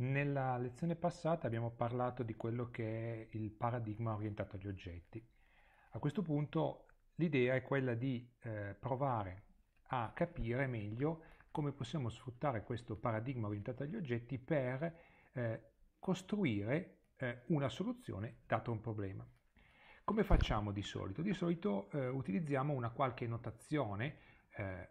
Nella lezione passata abbiamo parlato di quello che è il paradigma orientato agli oggetti. A questo punto l'idea è quella di eh, provare a capire meglio come possiamo sfruttare questo paradigma orientato agli oggetti per eh, costruire eh, una soluzione dato un problema. Come facciamo di solito? Di solito eh, utilizziamo una qualche notazione, eh,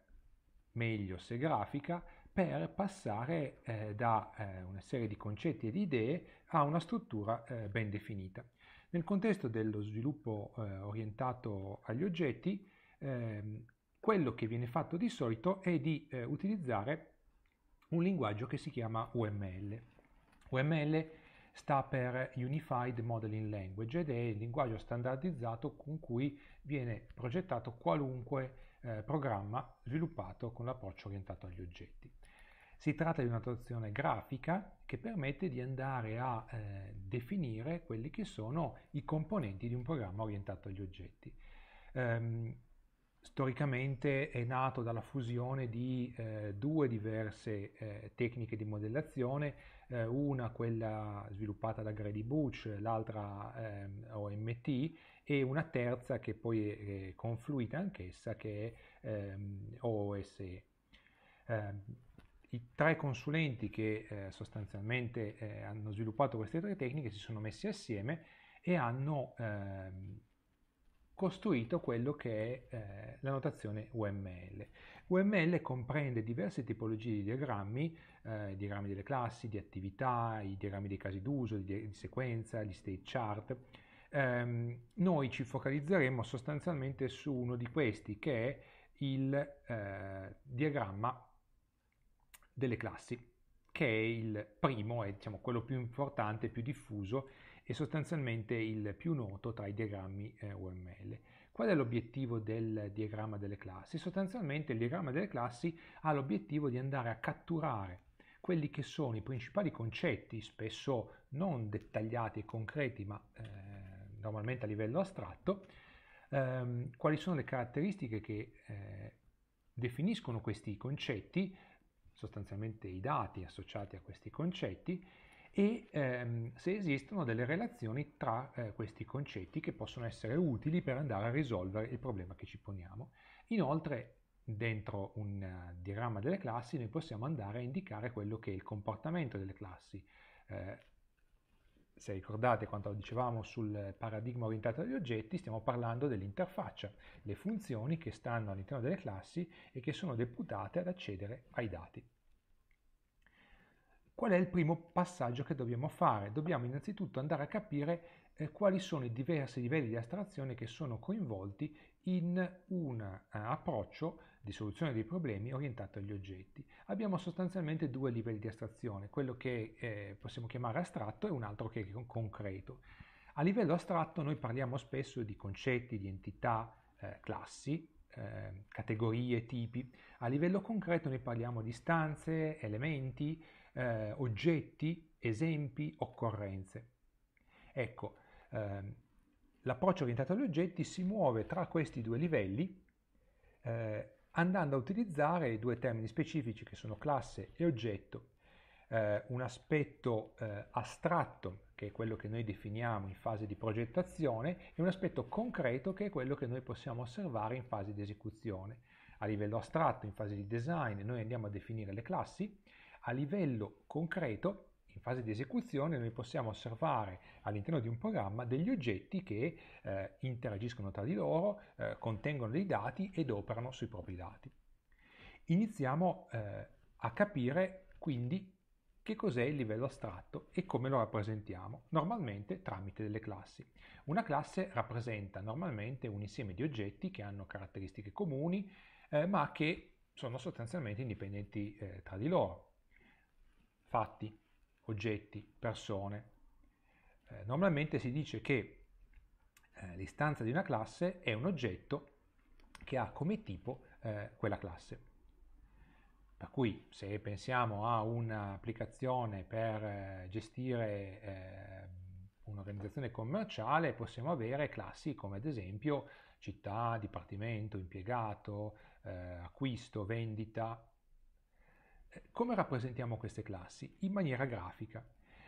meglio se grafica, per passare eh, da eh, una serie di concetti e di idee a una struttura eh, ben definita. Nel contesto dello sviluppo eh, orientato agli oggetti, ehm, quello che viene fatto di solito è di eh, utilizzare un linguaggio che si chiama UML. UML sta per Unified Modeling Language ed è il linguaggio standardizzato con cui viene progettato qualunque eh, programma sviluppato con l'approccio orientato agli oggetti. Si tratta di un'attuazione grafica che permette di andare a eh, definire quelli che sono i componenti di un programma orientato agli oggetti. Ehm, storicamente è nato dalla fusione di eh, due diverse eh, tecniche di modellazione, eh, una quella sviluppata da Grady Butch, l'altra ehm, OMT e una terza che poi è, è confluita anch'essa che è ehm, OSE. Ehm, i tre consulenti che eh, sostanzialmente eh, hanno sviluppato queste tre tecniche si sono messi assieme e hanno ehm, costruito quello che è eh, la notazione UML. UML comprende diverse tipologie di diagrammi, eh, diagrammi delle classi, di attività, i diagrammi dei casi d'uso, di, di, sequenza, gli state chart. Eh, noi ci focalizzeremo sostanzialmente su uno di questi che è il eh, diagramma delle classi, che è il primo, è diciamo, quello più importante, più diffuso e sostanzialmente il più noto tra i diagrammi eh, UML. Qual è l'obiettivo del diagramma delle classi? Sostanzialmente il diagramma delle classi ha l'obiettivo di andare a catturare quelli che sono i principali concetti, spesso non dettagliati e concreti, ma eh, normalmente a livello astratto, ehm, quali sono le caratteristiche che eh, definiscono questi concetti, sostanzialmente i dati associati a questi concetti e ehm, se esistono delle relazioni tra eh, questi concetti che possono essere utili per andare a risolvere il problema che ci poniamo. Inoltre dentro un uh, diagramma delle classi noi possiamo andare a indicare quello che è il comportamento delle classi, eh, se ricordate quanto dicevamo sul paradigma orientato agli oggetti, stiamo parlando dell'interfaccia, le funzioni che stanno all'interno delle classi e che sono deputate ad accedere ai dati. Qual è il primo passaggio che dobbiamo fare? Dobbiamo innanzitutto andare a capire eh, quali sono i diversi livelli di astrazione che sono coinvolti in un eh, approccio di soluzione dei problemi orientato agli oggetti. Abbiamo sostanzialmente due livelli di astrazione, quello che eh, possiamo chiamare astratto e un altro che è concreto. A livello astratto noi parliamo spesso di concetti, di entità, eh, classi, eh, categorie, tipi. A livello concreto noi parliamo di stanze, elementi, eh, oggetti, esempi, occorrenze. Ecco, ehm, l'approccio orientato agli oggetti si muove tra questi due livelli eh, andando a utilizzare due termini specifici che sono classe e oggetto, eh, un aspetto eh, astratto che è quello che noi definiamo in fase di progettazione e un aspetto concreto che è quello che noi possiamo osservare in fase di esecuzione. A livello astratto, in fase di design, noi andiamo a definire le classi, a livello concreto in fase di esecuzione noi possiamo osservare all'interno di un programma degli oggetti che eh, interagiscono tra di loro, eh, contengono dei dati ed operano sui propri dati. Iniziamo eh, a capire quindi che cos'è il livello astratto e come lo rappresentiamo, normalmente tramite delle classi. Una classe rappresenta normalmente un insieme di oggetti che hanno caratteristiche comuni, eh, ma che sono sostanzialmente indipendenti eh, tra di loro. Fatti oggetti, persone. Eh, normalmente si dice che eh, l'istanza di una classe è un oggetto che ha come tipo eh, quella classe. Per cui se pensiamo a un'applicazione per eh, gestire eh, un'organizzazione commerciale possiamo avere classi come ad esempio città, dipartimento, impiegato, eh, acquisto, vendita, come rappresentiamo queste classi? In maniera grafica.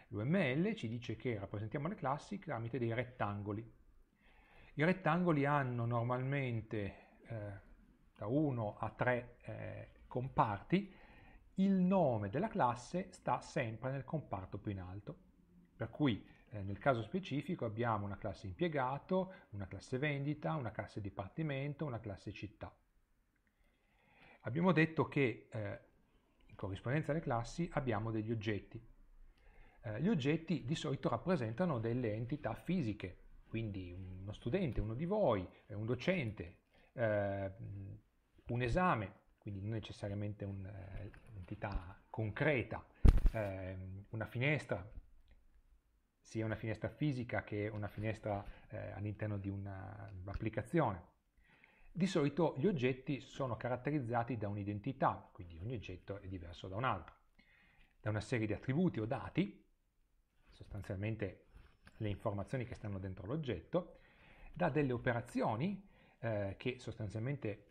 L'UML ci dice che rappresentiamo le classi tramite dei rettangoli. I rettangoli hanno normalmente eh, da 1 a 3 eh, comparti, il nome della classe sta sempre nel comparto più in alto. Per cui eh, nel caso specifico abbiamo una classe impiegato, una classe vendita, una classe dipartimento, una classe città. Abbiamo detto che eh, corrispondenza alle classi, abbiamo degli oggetti. Eh, gli oggetti di solito rappresentano delle entità fisiche, quindi uno studente, uno di voi, eh, un docente, eh, un esame, quindi non necessariamente un'entità eh, concreta, eh, una finestra, sia una finestra fisica che una finestra eh, all'interno di un'applicazione di solito gli oggetti sono caratterizzati da un'identità, quindi ogni oggetto è diverso da un altro, da una serie di attributi o dati, sostanzialmente le informazioni che stanno dentro l'oggetto, da delle operazioni eh, che sostanzialmente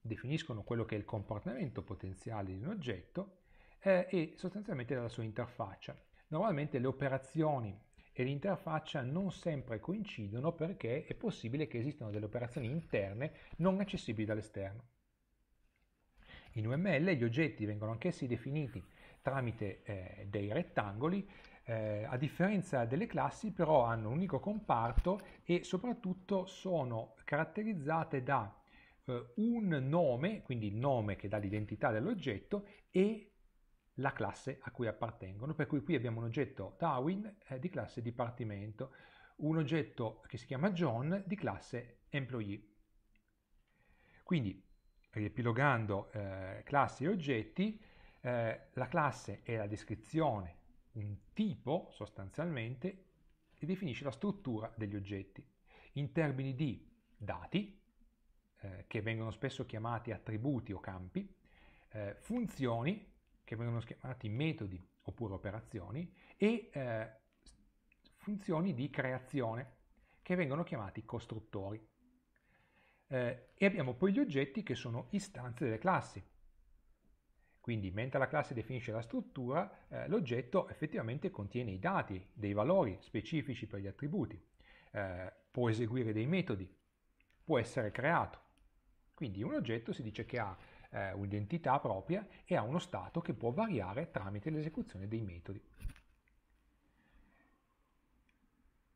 definiscono quello che è il comportamento potenziale di un oggetto eh, e sostanzialmente dalla sua interfaccia. Normalmente le operazioni e l'interfaccia non sempre coincidono perché è possibile che esistano delle operazioni interne non accessibili dall'esterno. In UML gli oggetti vengono anch'essi definiti tramite eh, dei rettangoli, eh, a differenza delle classi però hanno un unico comparto e soprattutto sono caratterizzate da eh, un nome, quindi il nome che dà l'identità dell'oggetto, e la classe a cui appartengono, per cui qui abbiamo un oggetto Darwin eh, di classe Dipartimento, un oggetto che si chiama John di classe Employee. Quindi, riepilogando eh, classi e oggetti, eh, la classe è la descrizione, un tipo sostanzialmente, e definisce la struttura degli oggetti in termini di dati, eh, che vengono spesso chiamati attributi o campi, eh, funzioni, che vengono chiamati metodi oppure operazioni, e eh, funzioni di creazione, che vengono chiamati costruttori. Eh, e abbiamo poi gli oggetti che sono istanze delle classi. Quindi mentre la classe definisce la struttura, eh, l'oggetto effettivamente contiene i dati, dei valori specifici per gli attributi, eh, può eseguire dei metodi, può essere creato. Quindi un oggetto si dice che ha eh, un'identità propria e ha uno stato che può variare tramite l'esecuzione dei metodi.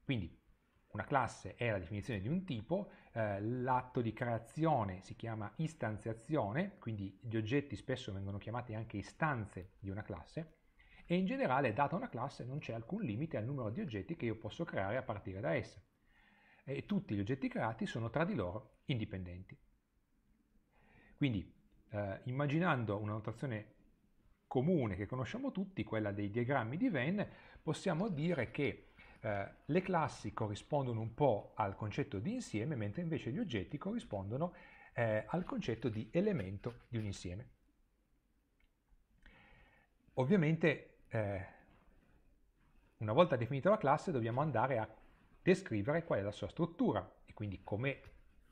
Quindi una classe è la definizione di un tipo, eh, l'atto di creazione si chiama istanziazione, quindi gli oggetti spesso vengono chiamati anche istanze di una classe, e in generale data una classe non c'è alcun limite al numero di oggetti che io posso creare a partire da essa. E tutti gli oggetti creati sono tra di loro indipendenti. Quindi eh, immaginando una notazione comune che conosciamo tutti, quella dei diagrammi di Venn, possiamo dire che eh, le classi corrispondono un po' al concetto di insieme, mentre invece gli oggetti corrispondono eh, al concetto di elemento di un insieme. Ovviamente, eh, una volta definita la classe, dobbiamo andare a descrivere qual è la sua struttura e quindi come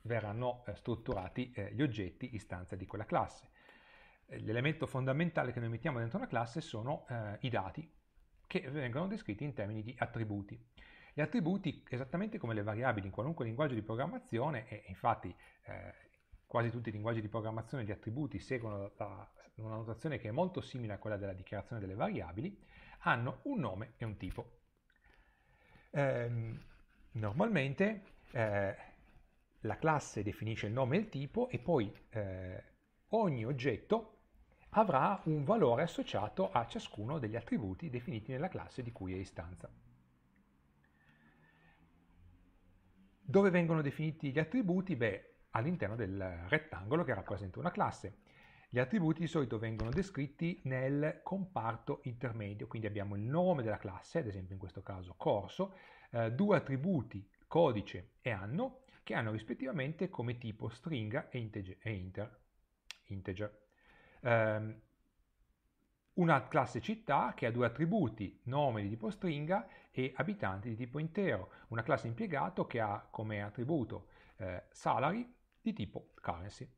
verranno eh, strutturati eh, gli oggetti istanze di quella classe. Eh, l'elemento fondamentale che noi mettiamo dentro una classe sono i dati che vengono descritti in termini di attributi. Gli attributi, esattamente come le variabili in qualunque linguaggio di programmazione, e infatti eh, quasi tutti i linguaggi di programmazione gli attributi seguono la, una notazione che è molto simile a quella della dichiarazione delle variabili, hanno un nome e un tipo. Eh, normalmente eh, la classe definisce il nome e il tipo e poi eh, ogni oggetto avrà un valore associato a ciascuno degli attributi definiti nella classe di cui è istanza. Dove vengono definiti gli attributi? Beh, all'interno del rettangolo che rappresenta una classe. Gli attributi di solito vengono descritti nel comparto intermedio, quindi abbiamo il nome della classe, ad esempio in questo caso corso, eh, due attributi, codice e anno, che hanno rispettivamente come tipo stringa e integer. E inter, integer. Um, una classe città che ha due attributi, nome di tipo stringa e abitanti di tipo intero, una classe impiegato che ha come attributo eh, salari di tipo currency.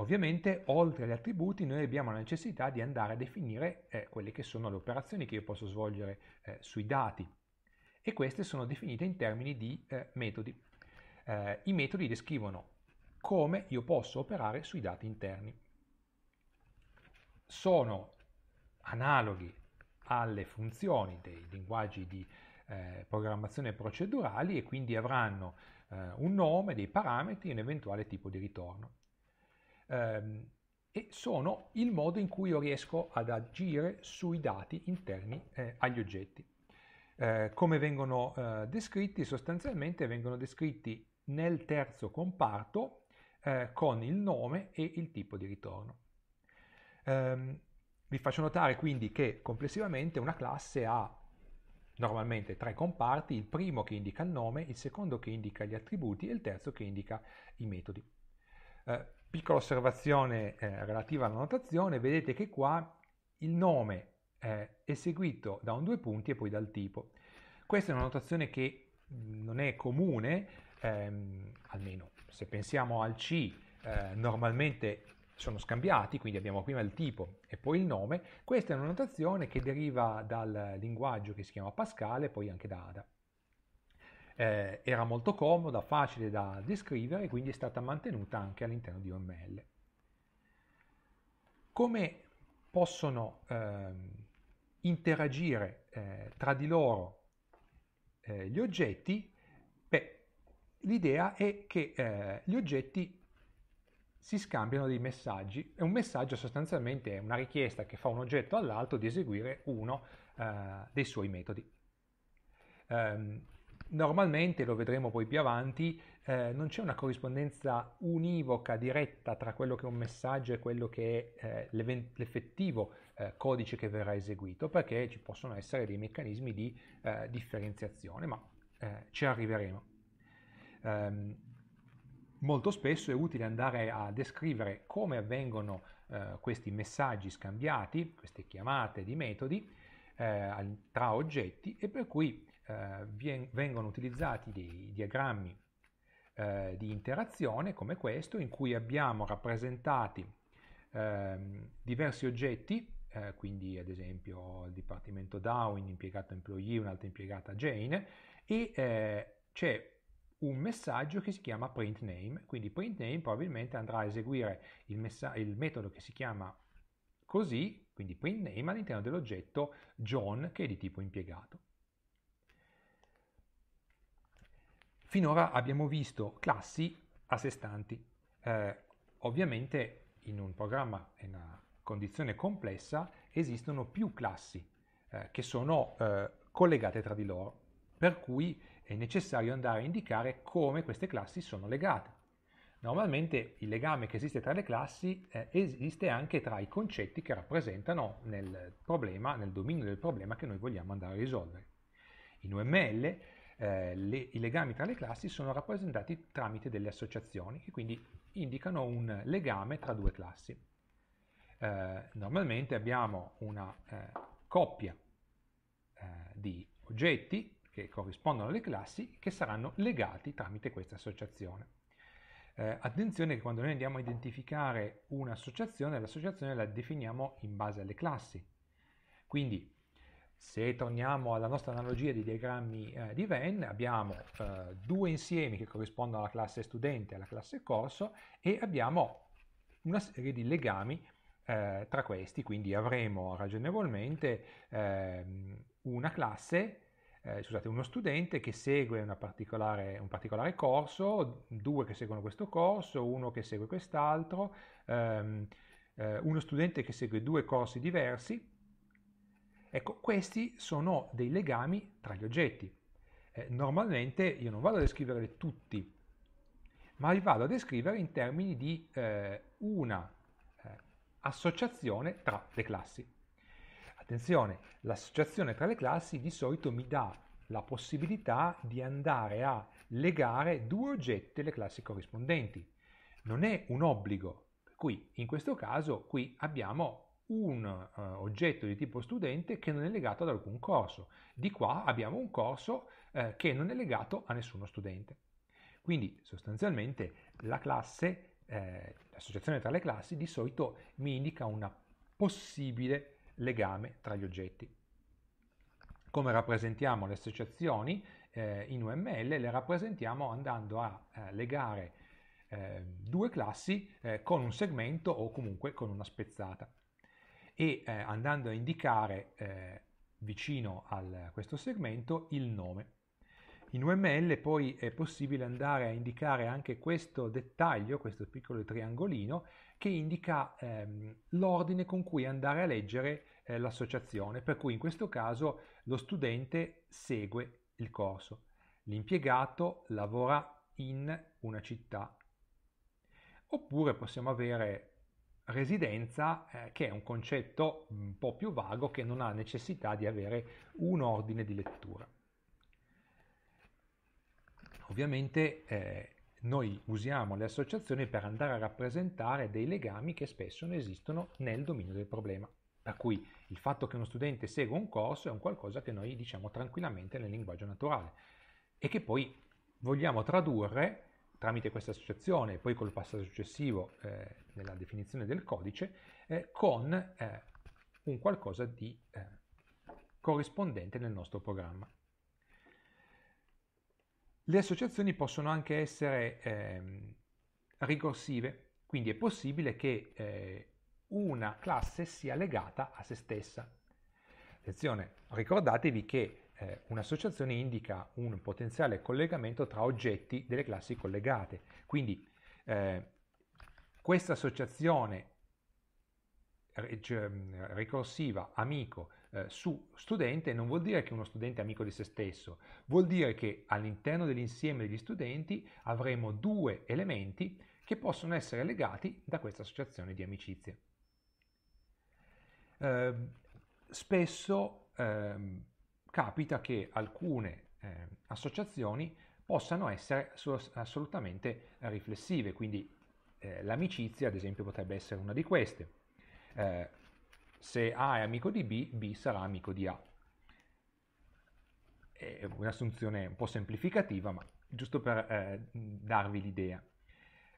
Ovviamente oltre agli attributi noi abbiamo la necessità di andare a definire eh, quelle che sono le operazioni che io posso svolgere eh, sui dati e queste sono definite in termini di eh, metodi. Eh, I metodi descrivono come io posso operare sui dati interni. Sono analoghi alle funzioni dei linguaggi di eh, programmazione procedurali e quindi avranno eh, un nome, dei parametri e un eventuale tipo di ritorno. Ehm, e sono il modo in cui io riesco ad agire sui dati interni eh, agli oggetti. Eh, come vengono eh, descritti? Sostanzialmente vengono descritti nel terzo comparto eh, con il nome e il tipo di ritorno. Ehm, vi faccio notare quindi che complessivamente una classe ha normalmente tre comparti, il primo che indica il nome, il secondo che indica gli attributi e il terzo che indica i metodi. Eh, piccola osservazione eh, relativa alla notazione, vedete che qua il nome eh, eseguito da un due punti e poi dal tipo. Questa è una notazione che non è comune, ehm, almeno se pensiamo al C, eh, normalmente sono scambiati, quindi abbiamo prima il tipo e poi il nome. Questa è una notazione che deriva dal linguaggio che si chiama Pascal e poi anche da Ada. Eh, era molto comoda, facile da descrivere, quindi è stata mantenuta anche all'interno di OML. Come possono eh, interagire eh, tra di loro eh, gli oggetti, beh, l'idea è che eh, gli oggetti si scambiano dei messaggi e un messaggio sostanzialmente è una richiesta che fa un oggetto all'altro di eseguire uno eh, dei suoi metodi. Um, Normalmente, lo vedremo poi più avanti, eh, non c'è una corrispondenza univoca, diretta tra quello che è un messaggio e quello che è eh, l'effettivo eh, codice che verrà eseguito, perché ci possono essere dei meccanismi di eh, differenziazione, ma eh, ci arriveremo. Ehm, molto spesso è utile andare a descrivere come avvengono eh, questi messaggi scambiati, queste chiamate di metodi tra oggetti e per cui eh, vengono utilizzati dei diagrammi eh, di interazione come questo in cui abbiamo rappresentati ehm, diversi oggetti, eh, quindi ad esempio il dipartimento Dow, un impiegato employee, un'altra impiegata Jane, e eh, c'è un messaggio che si chiama print name, quindi print name probabilmente andrà a eseguire il, il metodo che si chiama così, quindi print name all'interno dell'oggetto John che è di tipo impiegato. finora abbiamo visto classi a sé stanti. Eh, ovviamente in un programma, e una condizione complessa, esistono più classi eh, che sono eh, collegate tra di loro, per cui è necessario andare a indicare come queste classi sono legate. Normalmente il legame che esiste tra le classi eh, esiste anche tra i concetti che rappresentano nel problema, nel dominio del problema che noi vogliamo andare a risolvere. In UML eh, le, i legami tra le classi sono rappresentati tramite delle associazioni che quindi indicano un legame tra due classi. Eh, normalmente abbiamo una eh, coppia eh, di oggetti che corrispondono alle classi che saranno legati tramite questa associazione. Eh, attenzione che quando noi andiamo a identificare un'associazione, l'associazione la definiamo in base alle classi. Quindi se torniamo alla nostra analogia di diagrammi eh, di Venn, abbiamo eh, due insiemi che corrispondono alla classe studente e alla classe corso e abbiamo una serie di legami eh, tra questi, quindi avremo ragionevolmente ehm, una classe eh, scusate, uno studente che segue particolare, un particolare corso, due che seguono questo corso, uno che segue quest'altro, ehm, eh, uno studente che segue due corsi diversi Ecco, questi sono dei legami tra gli oggetti. Eh, normalmente io non vado a descriverli tutti, ma li vado a descrivere in termini di eh, una eh, associazione tra le classi. Attenzione, l'associazione tra le classi di solito mi dà la possibilità di andare a legare due oggetti alle classi corrispondenti. Non è un obbligo, Qui, in questo caso qui abbiamo un uh, oggetto di tipo studente che non è legato ad alcun corso. Di qua abbiamo un corso uh, che non è legato a nessuno studente. Quindi sostanzialmente la classe, eh, l'associazione tra le classi di solito mi indica un possibile legame tra gli oggetti. Come rappresentiamo le associazioni eh, in UML? Le rappresentiamo andando a eh, legare eh, due classi con un segmento o comunque con una spezzata e eh, andando a indicare eh, vicino al, a questo segmento il nome. In UML poi è possibile andare a indicare anche questo dettaglio, questo piccolo triangolino, che indica ehm, l'ordine con cui andare a leggere eh, l'associazione, per cui in questo caso lo studente segue il corso. L'impiegato lavora in una città. Oppure possiamo avere residenza eh, che è un concetto un po' più vago che non ha necessità di avere un ordine di lettura. Ovviamente eh, noi usiamo le associazioni per andare a rappresentare dei legami che spesso non esistono nel dominio del problema. Per cui il fatto che uno studente segua un corso è un qualcosa che noi diciamo tranquillamente nel linguaggio naturale e che poi vogliamo tradurre tramite questa associazione e poi col passaggio successivo eh, nella definizione del codice, eh, con eh, un qualcosa di eh, corrispondente nel nostro programma. Le associazioni possono anche essere ehm, ricorsive, quindi è possibile che eh, una classe sia legata a se stessa. Attenzione, ricordatevi che eh, un'associazione indica un potenziale collegamento tra oggetti delle classi collegate. Quindi eh, questa associazione ricorsiva amico eh, su studente non vuol dire che uno studente è amico di se stesso, vuol dire che all'interno dell'insieme degli studenti avremo due elementi che possono essere legati da questa associazione di amicizie. Eh, spesso eh, capita che alcune eh, associazioni possano essere assolutamente riflessive, quindi eh, l'amicizia ad esempio potrebbe essere una di queste. Eh, se A è amico di B, B sarà amico di A. È un'assunzione un po' semplificativa, ma giusto per eh, darvi l'idea.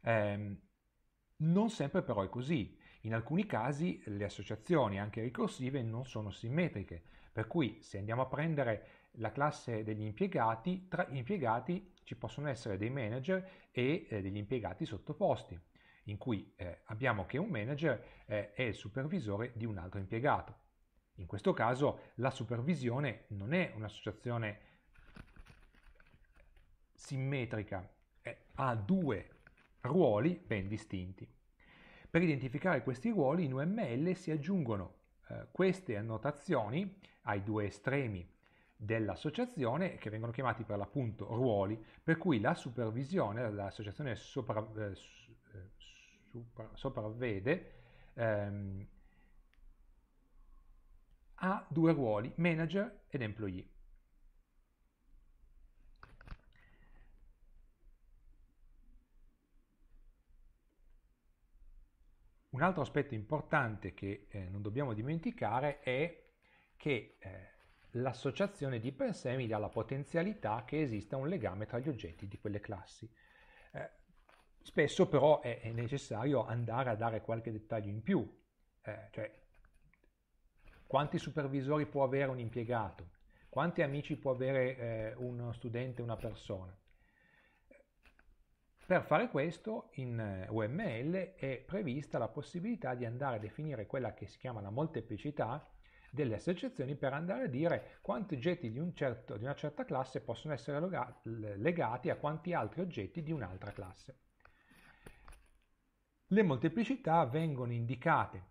Ehm, non sempre però è così. In alcuni casi le associazioni, anche ricorsive, non sono simmetriche per cui se andiamo a prendere la classe degli impiegati, tra gli impiegati ci possono essere dei manager e eh, degli impiegati sottoposti, in cui eh, abbiamo che un manager eh, è il supervisore di un altro impiegato. In questo caso la supervisione non è un'associazione simmetrica, ha due ruoli ben distinti. Per identificare questi ruoli in UML si aggiungono eh, queste annotazioni ai due estremi dell'associazione che vengono chiamati per l'appunto ruoli, per cui la supervisione, l'associazione sopra, eh, eh super, sopravvede ehm, ha due ruoli, manager ed employee. Un altro aspetto importante che eh, non dobbiamo dimenticare è che eh, l'associazione di per sé mi dà la potenzialità che esista un legame tra gli oggetti di quelle classi. Eh, spesso però è, è, necessario andare a dare qualche dettaglio in più, eh, cioè quanti supervisori può avere un impiegato, quanti amici può avere eh, uno studente, una persona. Per fare questo in eh, UML è prevista la possibilità di andare a definire quella che si chiama la molteplicità delle associazioni per andare a dire quanti oggetti di, un certo, di una certa classe possono essere legati a quanti altri oggetti di un'altra classe. Le molteplicità vengono indicate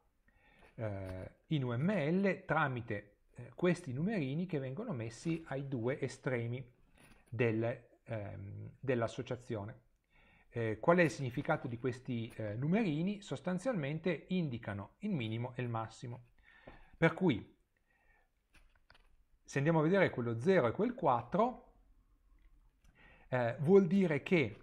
eh, in UML tramite eh, questi numerini che vengono messi ai due estremi del, ehm, dell'associazione. Eh, qual è il significato di questi eh, numerini? Sostanzialmente indicano il minimo e il massimo. Per cui, se andiamo a vedere quello 0 e quel 4, eh, vuol dire che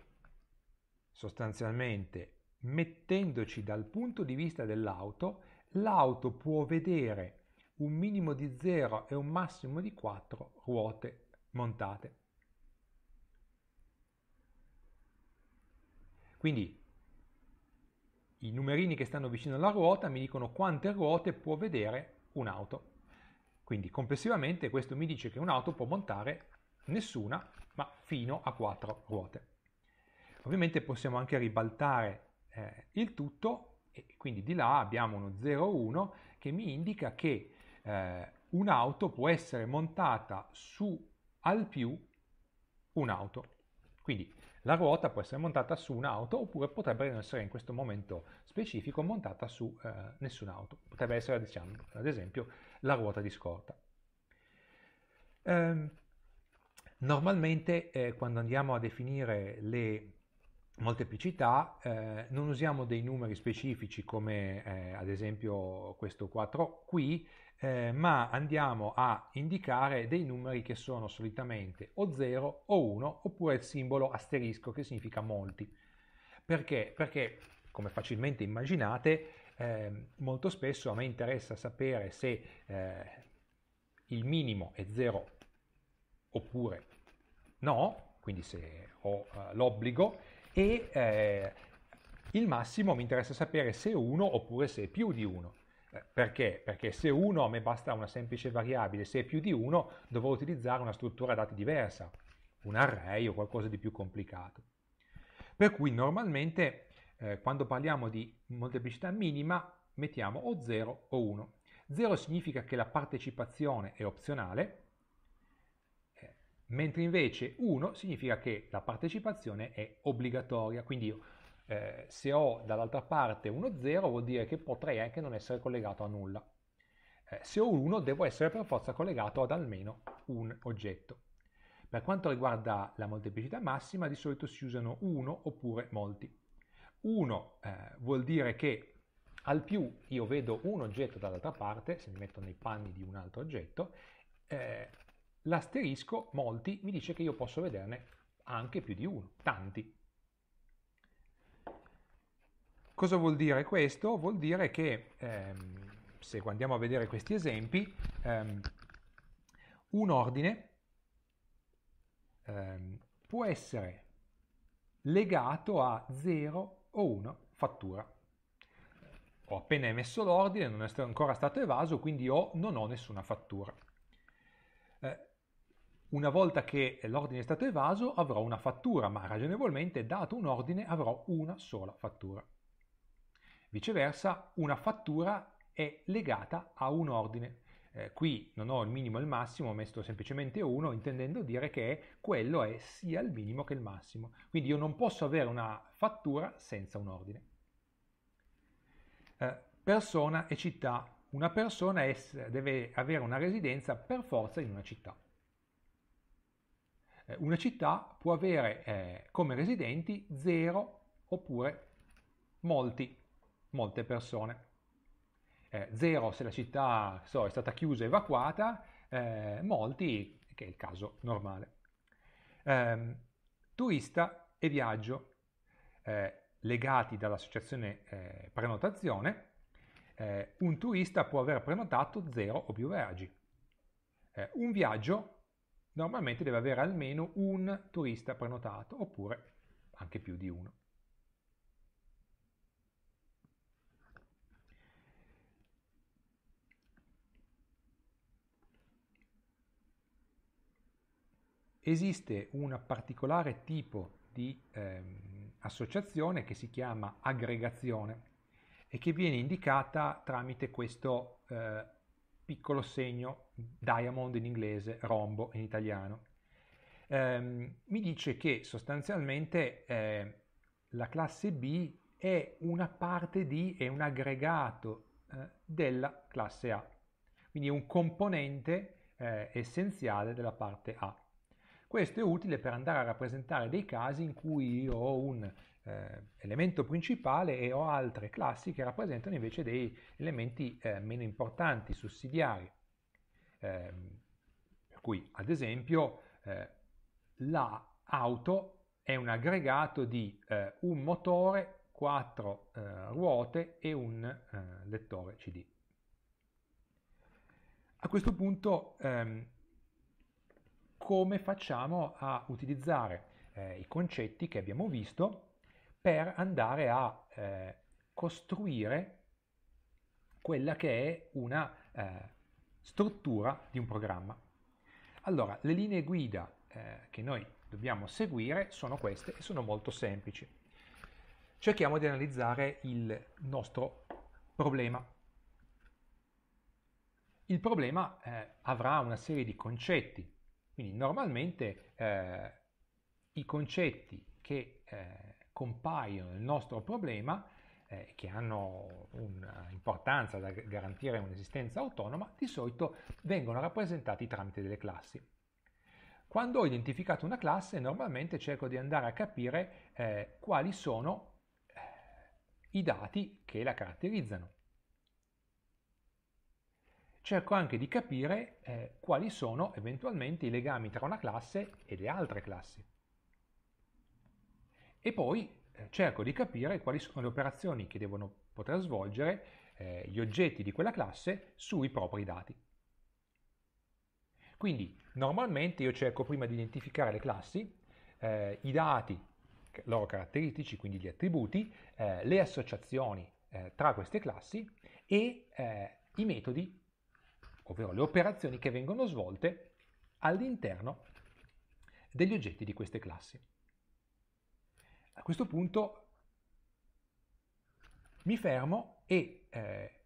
sostanzialmente mettendoci dal punto di vista dell'auto, l'auto può vedere un minimo di 0 e un massimo di 4 ruote montate. Quindi i numerini che stanno vicino alla ruota mi dicono quante ruote può vedere un'auto. Quindi complessivamente questo mi dice che un'auto può montare nessuna, ma fino a quattro ruote. Ovviamente possiamo anche ribaltare eh, il tutto, e quindi di là abbiamo uno 0,1 che mi indica che eh, un'auto può essere montata su al più un'auto. Quindi la ruota può essere montata su un'auto oppure potrebbe non essere in questo momento specifico montata su eh, nessun'auto. Potrebbe essere diciamo, ad esempio la ruota di scorta. Eh, normalmente eh, quando andiamo a definire le molteplicità, eh, non usiamo dei numeri specifici come eh, ad esempio questo 4 qui, eh, ma andiamo a indicare dei numeri che sono solitamente o 0 o 1 oppure il simbolo asterisco che significa molti. Perché? Perché come facilmente immaginate ehm, molto spesso a me interessa sapere se eh, il minimo è 0 oppure no, quindi se ho eh, l'obbligo e eh, il massimo mi interessa sapere se uno oppure se è più di uno. Eh, perché? Perché se uno a me basta una semplice variabile, se è più di uno dovrò utilizzare una struttura dati diversa, un array o qualcosa di più complicato. Per cui normalmente eh, quando parliamo di molteplicità minima mettiamo o 0 o 1. 0 significa che la partecipazione è opzionale, mentre invece 1 significa che la partecipazione è obbligatoria, quindi io, eh, se ho dall'altra parte uno 0 vuol dire che potrei anche non essere collegato a nulla. Eh, se ho 1 devo essere per forza collegato ad almeno un oggetto. Per quanto riguarda la molteplicità massima di solito si usano 1 oppure molti. 1 eh, vuol dire che al più io vedo un oggetto dall'altra parte, se mi metto nei panni di un altro oggetto, eh, L'asterisco molti mi dice che io posso vederne anche più di uno, tanti. Cosa vuol dire questo? Vuol dire che, ehm, se andiamo a vedere questi esempi, ehm, un ordine ehm, può essere legato a 0 o 1 fattura. Ho appena emesso l'ordine, non è ancora stato evaso, quindi io non ho nessuna fattura. Una volta che l'ordine è stato evaso avrò una fattura, ma ragionevolmente dato un ordine avrò una sola fattura. Viceversa, una fattura è legata a un ordine. Eh, qui non ho il minimo e il massimo, ho messo semplicemente 1, intendendo dire che quello è sia il minimo che il massimo. Quindi io non posso avere una fattura senza un ordine. Eh, persona e città. Una persona è, deve avere una residenza per forza in una città. Eh, una città può avere eh, come residenti zero oppure molti, molte persone. Eh, zero se la città so, è stata chiusa, evacuata, eh, molti, che è il caso normale. Ehm, turista e viaggio eh, legati dall'associazione eh, prenotazione, un turista può aver prenotato zero o più viaggi. un viaggio normalmente deve avere almeno un turista prenotato oppure anche più di uno. Esiste un particolare tipo di ehm, associazione che si chiama aggregazione e che viene indicata tramite questo eh, piccolo segno, diamond in inglese, rombo in italiano. Ehm, mi dice che sostanzialmente eh, la classe B è una parte di, è un aggregato eh, della classe A, quindi è un componente eh, essenziale della parte A. Questo è utile per andare a rappresentare dei casi in cui io ho un eh, elemento principale e ho altre classi che rappresentano invece dei elementi eh, meno importanti, sussidiari. Eh, per cui ad esempio eh, la auto è un aggregato di eh, un motore, quattro eh, ruote e un lettore CD. A questo punto ehm, come facciamo a utilizzare eh, i concetti che abbiamo visto per andare a eh, costruire quella che è una eh, struttura di un programma. Allora, le linee guida eh, che noi dobbiamo seguire sono queste e sono molto semplici. Cerchiamo di analizzare il nostro problema. Il problema eh, avrà una serie di concetti, quindi normalmente eh, i concetti che eh, compaiono nel nostro problema, eh, che hanno un'importanza eh, da garantire un'esistenza autonoma, di solito vengono rappresentati tramite delle classi. Quando ho identificato una classe, normalmente cerco di andare a capire eh, quali sono eh, i dati che la caratterizzano. Cerco anche di capire eh, quali sono eventualmente i legami tra una classe e le altre classi e poi eh, cerco di capire quali sono le operazioni che devono poter svolgere eh, gli oggetti di quella classe sui propri dati. Quindi normalmente io cerco prima di identificare le classi, eh, i dati loro caratteristici, quindi gli attributi, eh, le associazioni eh, tra queste classi e eh, i metodi, ovvero le operazioni che vengono svolte all'interno degli oggetti di queste classi. A questo punto mi fermo e eh,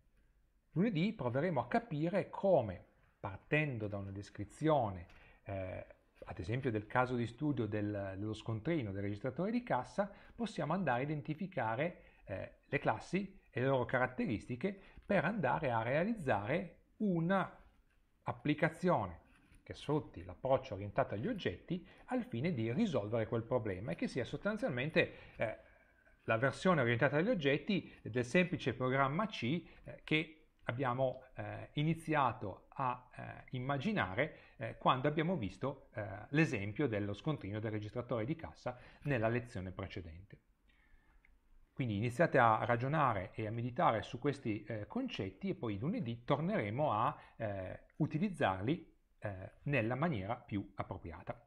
lunedì proveremo a capire come, partendo da una descrizione, eh, ad esempio del caso di studio del, dello scontrino, del registratore di cassa, possiamo andare a identificare eh, le classi e le loro caratteristiche per andare a realizzare una applicazione che sfrutti l'approccio orientato agli oggetti al fine di risolvere quel problema e che sia sostanzialmente eh, la versione orientata agli oggetti del semplice programma C eh, che abbiamo eh, iniziato a eh, immaginare eh, quando abbiamo visto eh, l'esempio dello scontrino del registratore di cassa nella lezione precedente. Quindi iniziate a ragionare e a meditare su questi eh, concetti e poi lunedì torneremo a eh, utilizzarli eh, nella maniera più appropriata.